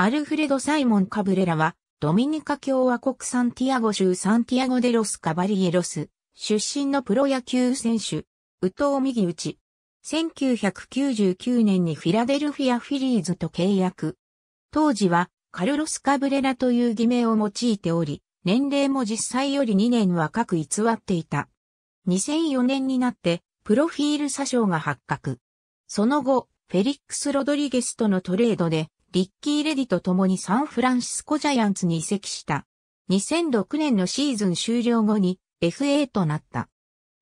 アルフレド・サイモン・カブレラは、ドミニカ共和国サンティアゴ州サンティアゴデロス・カバリエロス、出身のプロ野球選手、ウウ・ミ右打ち。1999年にフィラデルフィア・フィリーズと契約。当時は、カルロス・カブレラという偽名を用いており、年齢も実際より2年若く偽っていた。2004年になって、プロフィール詐称が発覚。その後、フェリックス・ロドリゲスとのトレードで、リッキー・レディと共にサンフランシスコジャイアンツに移籍した。2006年のシーズン終了後に FA となった。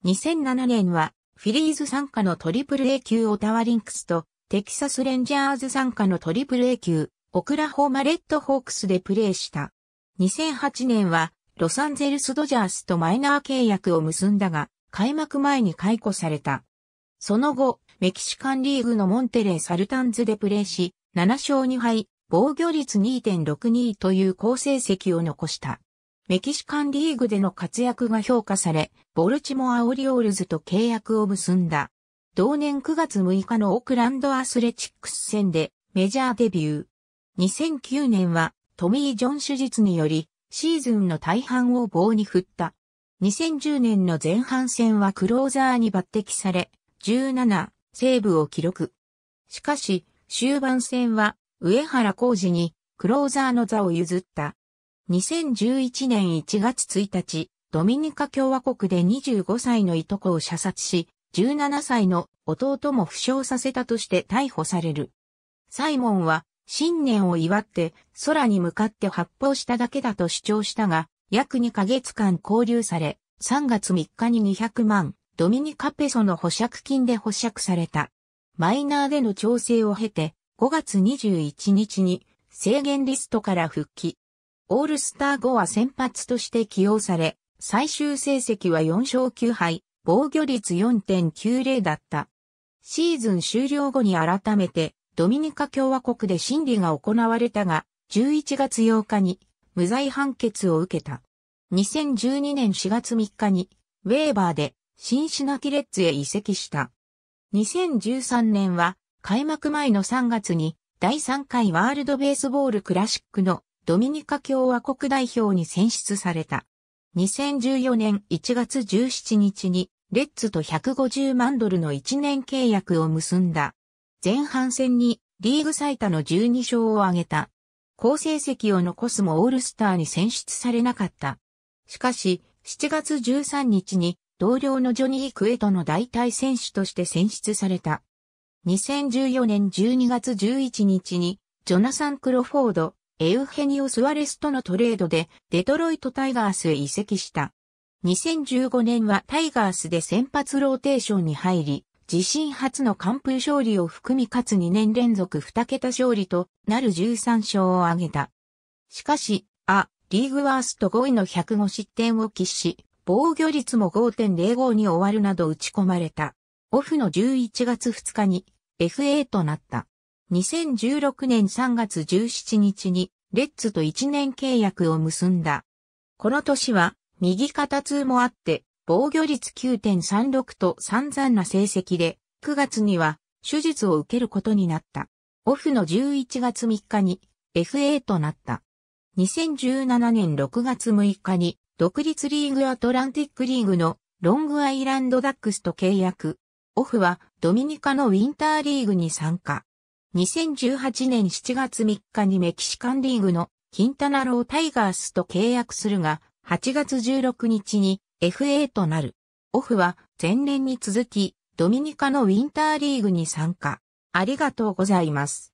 2007年はフィリーズ参加のトリプル A 級オタワリンクスとテキサスレンジャーズ参加のトリプル A 級オクラホーマレッドホークスでプレーした。2008年はロサンゼルスドジャースとマイナー契約を結んだが開幕前に解雇された。その後、メキシカンリーグのモンテレー・サルタンズでプレーし、7勝2敗、防御率2.62という好成績を残した。メキシカンリーグでの活躍が評価され、ボルチモアオリオールズと契約を結んだ。同年9月6日のオークランドアスレチックス戦でメジャーデビュー。2009年はトミー・ジョン手術によりシーズンの大半を棒に振った。2010年の前半戦はクローザーに抜擢され、17、セーブを記録。しかし、終盤戦は、上原浩二に、クローザーの座を譲った。2011年1月1日、ドミニカ共和国で25歳のいとこを射殺し、17歳の弟も負傷させたとして逮捕される。サイモンは、新年を祝って空に向かって発砲しただけだと主張したが、約2ヶ月間拘留され、3月3日に200万、ドミニカペソの保釈金で保釈された。マイナーでの調整を経て、5月21日に制限リストから復帰。オールスター後は先発として起用され、最終成績は4勝9敗、防御率4.90だった。シーズン終了後に改めて、ドミニカ共和国で審理が行われたが、11月8日に無罪判決を受けた。2012年4月3日に、ウェーバーでシンシナキレッツへ移籍した。2013年は開幕前の3月に第3回ワールドベースボールクラシックのドミニカ共和国代表に選出された。2014年1月17日にレッツと150万ドルの1年契約を結んだ。前半戦にリーグ最多の12勝を挙げた。好成績を残すもオールスターに選出されなかった。しかし、7月13日に同僚のジョニー・クエトの代替選手として選出された。2014年12月11日に、ジョナサン・クロフォード、エウヘニオ・スワレスとのトレードで、デトロイト・タイガースへ移籍した。2015年はタイガースで先発ローテーションに入り、自身初の完封勝利を含みかつ2年連続2桁勝利となる13勝を挙げた。しかし、ア、リーグワースト5位の105失点を喫し、防御率も5.05に終わるなど打ち込まれた。オフの11月2日に FA となった。2016年3月17日にレッツと1年契約を結んだ。この年は右肩痛もあって防御率9.36と散々な成績で9月には手術を受けることになった。オフの11月3日に FA となった。2017年6月6日に独立リーグアトランティックリーグのロングアイランドダックスと契約。オフはドミニカのウィンターリーグに参加。2018年7月3日にメキシカンリーグのキンタナロータイガースと契約するが、8月16日に FA となる。オフは前年に続き、ドミニカのウィンターリーグに参加。ありがとうございます。